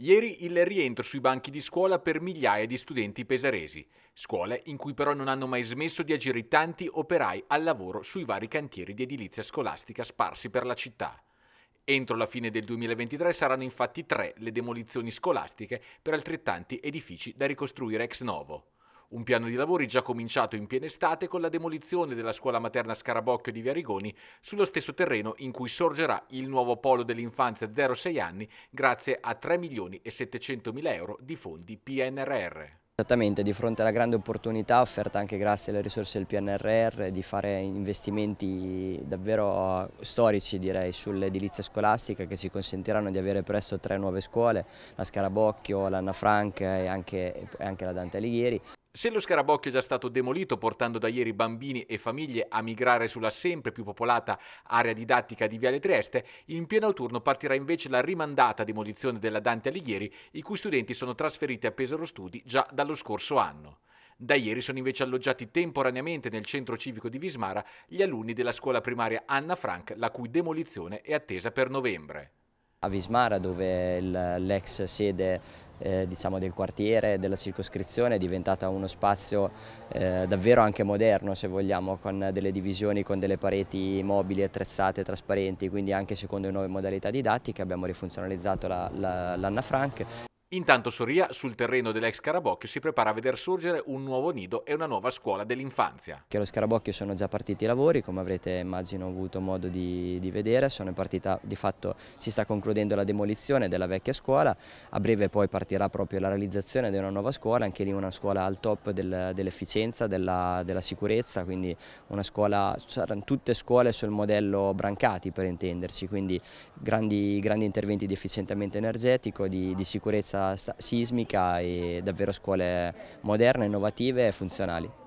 Ieri il rientro sui banchi di scuola per migliaia di studenti pesaresi, scuole in cui però non hanno mai smesso di agire tanti operai al lavoro sui vari cantieri di edilizia scolastica sparsi per la città. Entro la fine del 2023 saranno infatti tre le demolizioni scolastiche per altrettanti edifici da ricostruire ex novo. Un piano di lavori già cominciato in piena estate con la demolizione della scuola materna Scarabocchio di Via Rigoni sullo stesso terreno in cui sorgerà il nuovo polo dell'infanzia 0-6 anni grazie a 3 milioni e 700 mila euro di fondi PNRR. Esattamente, di fronte alla grande opportunità offerta anche grazie alle risorse del PNRR di fare investimenti davvero storici direi sull'edilizia scolastica che ci consentiranno di avere presto tre nuove scuole, la Scarabocchio, l'Anna Frank e anche, e anche la Dante Alighieri. Se lo scarabocchio è già stato demolito portando da ieri bambini e famiglie a migrare sulla sempre più popolata area didattica di Viale Trieste, in pieno autunno partirà invece la rimandata demolizione della Dante Alighieri, i cui studenti sono trasferiti a Pesaro Studi già dallo scorso anno. Da ieri sono invece alloggiati temporaneamente nel centro civico di Vismara gli alunni della scuola primaria Anna Frank, la cui demolizione è attesa per novembre a Vismara dove l'ex sede eh, diciamo del quartiere, della circoscrizione, è diventata uno spazio eh, davvero anche moderno se vogliamo, con delle divisioni, con delle pareti mobili, attrezzate, trasparenti, quindi anche secondo le nuove modalità didattiche abbiamo rifunzionalizzato l'Anna la, la, Frank Intanto Soria, sul terreno dell'ex Carabocchio, si prepara a veder sorgere un nuovo nido e una nuova scuola dell'infanzia. Che allo Scarabocchio sono già partiti i lavori, come avrete immagino avuto modo di, di vedere, partita, di fatto si sta concludendo la demolizione della vecchia scuola, a breve poi partirà proprio la realizzazione di una nuova scuola, anche lì una scuola al top del, dell'efficienza, della, della, sicurezza, quindi una scuola, saranno tutte scuole sul modello Brancati per intenderci, quindi grandi, grandi interventi di efficientamento energetico, di, di sicurezza sicurezza sismica e davvero scuole moderne, innovative e funzionali.